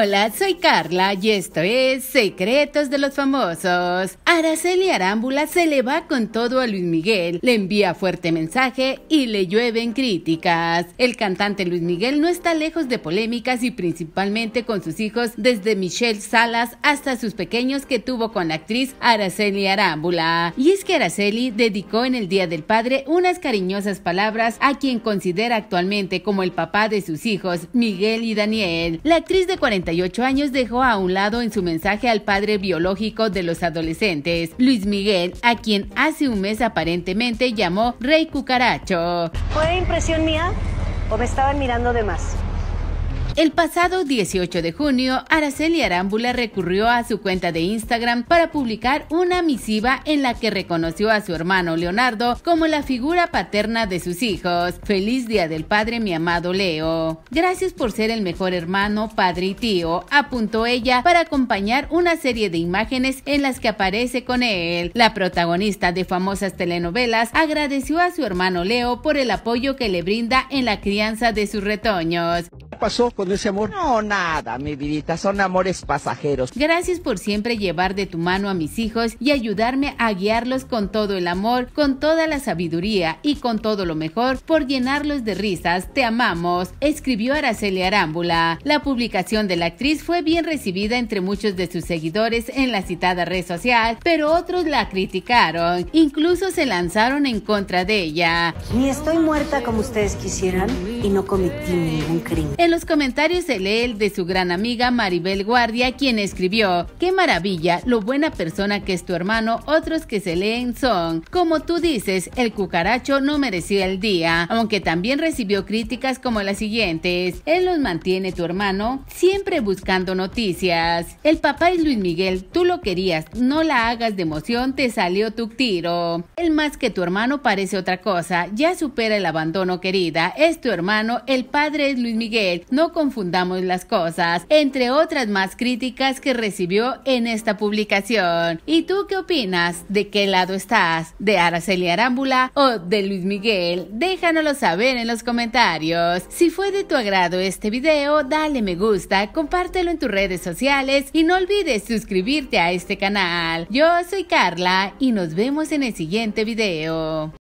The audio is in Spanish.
Hola, soy Carla y esto es Secretos de los Famosos. Araceli Arámbula se le va con todo a Luis Miguel, le envía fuerte mensaje y le llueven críticas. El cantante Luis Miguel no está lejos de polémicas y principalmente con sus hijos, desde Michelle Salas hasta sus pequeños que tuvo con la actriz Araceli Arámbula. Y es que Araceli dedicó en el Día del Padre unas cariñosas palabras a quien considera actualmente como el papá de sus hijos, Miguel y Daniel. La actriz de 40 años dejó a un lado en su mensaje al padre biológico de los adolescentes, Luis Miguel, a quien hace un mes aparentemente llamó Rey Cucaracho. ¿Fue impresión mía o me estaban mirando de más? El pasado 18 de junio, Araceli Arámbula recurrió a su cuenta de Instagram para publicar una misiva en la que reconoció a su hermano Leonardo como la figura paterna de sus hijos. Feliz Día del Padre, mi amado Leo. Gracias por ser el mejor hermano, padre y tío, apuntó ella para acompañar una serie de imágenes en las que aparece con él. La protagonista de famosas telenovelas agradeció a su hermano Leo por el apoyo que le brinda en la crianza de sus retoños pasó con ese amor? No, nada, mi vidita, son amores pasajeros. Gracias por siempre llevar de tu mano a mis hijos y ayudarme a guiarlos con todo el amor, con toda la sabiduría y con todo lo mejor por llenarlos de risas. Te amamos, escribió Araceli Arámbula. La publicación de la actriz fue bien recibida entre muchos de sus seguidores en la citada red social, pero otros la criticaron, incluso se lanzaron en contra de ella. Ni estoy muerta como ustedes quisieran y no cometí ningún crimen. En los comentarios se lee el de su gran amiga Maribel Guardia, quien escribió, Qué maravilla, lo buena persona que es tu hermano, otros que se leen son, como tú dices, el cucaracho no merecía el día, aunque también recibió críticas como las siguientes, él los mantiene tu hermano, siempre buscando noticias, el papá es Luis Miguel, tú lo querías, no la hagas de emoción, te salió tu tiro, el más que tu hermano parece otra cosa, ya supera el abandono querida, es tu hermano, el padre es Luis Miguel, no confundamos las cosas, entre otras más críticas que recibió en esta publicación. ¿Y tú qué opinas? ¿De qué lado estás? ¿De Araceli Arámbula o de Luis Miguel? Déjanoslo saber en los comentarios. Si fue de tu agrado este video, dale me gusta, compártelo en tus redes sociales y no olvides suscribirte a este canal. Yo soy Carla y nos vemos en el siguiente video.